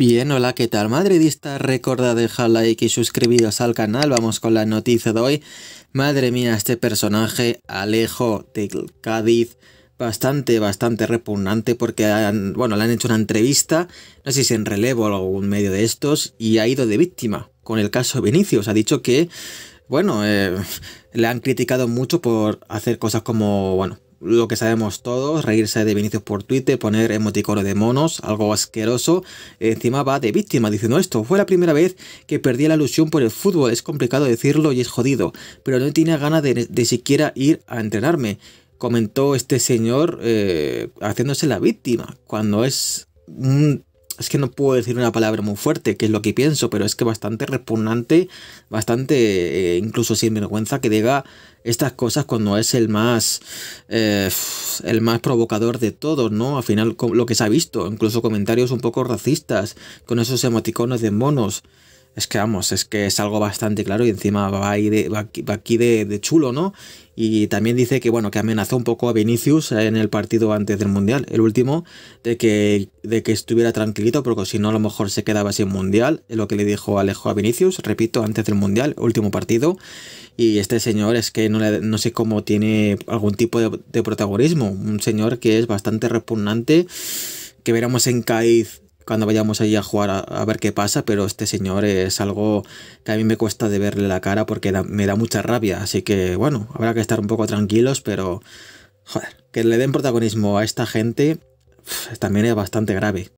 Bien, hola, ¿qué tal madridistas? Recuerda dejar like y suscribiros al canal, vamos con la noticia de hoy. Madre mía, este personaje, Alejo de Cádiz, bastante, bastante repugnante porque bueno, le han hecho una entrevista, no sé si en relevo o algún medio de estos, y ha ido de víctima con el caso Vinicius. Ha dicho que, bueno, eh, le han criticado mucho por hacer cosas como, bueno, lo que sabemos todos, reírse de Vinicius por Twitter, poner emoticono de monos, algo asqueroso. Encima va de víctima diciendo esto. Fue la primera vez que perdí la ilusión por el fútbol, es complicado decirlo y es jodido, pero no tenía ganas de, siquiera ir a entrenarme. Comentó este señor eh, haciéndose la víctima, cuando es un es que no puedo decir una palabra muy fuerte, que es lo que pienso, pero es que bastante repugnante, bastante eh, incluso sinvergüenza que diga estas cosas cuando es el más eh, el más provocador de todos, ¿no? Al final lo que se ha visto, incluso comentarios un poco racistas con esos emoticones de monos. Es que vamos, es que es algo bastante claro y encima va, ahí de, aquí, de, chulo, ¿no? Y también dice que, bueno, que amenazó un poco a Vinicius en el partido antes del Mundial, el último, de que, de que estuviera tranquilito, porque si no a lo mejor se quedaba sin Mundial, es lo que le dijo Alejo a Vinicius, repito, antes del Mundial, último partido. Y este señor es que no, no sé cómo tiene algún tipo de, protagonismo, un señor que es bastante repugnante que veremos en Cádiz cuando vayamos allí a jugar a, ver qué pasa, pero este señor es algo que a mí me cuesta de verle la cara porque me da mucha rabia, así que bueno, habrá que estar un poco tranquilos, pero joder, que le den protagonismo a esta gente también es bastante grave.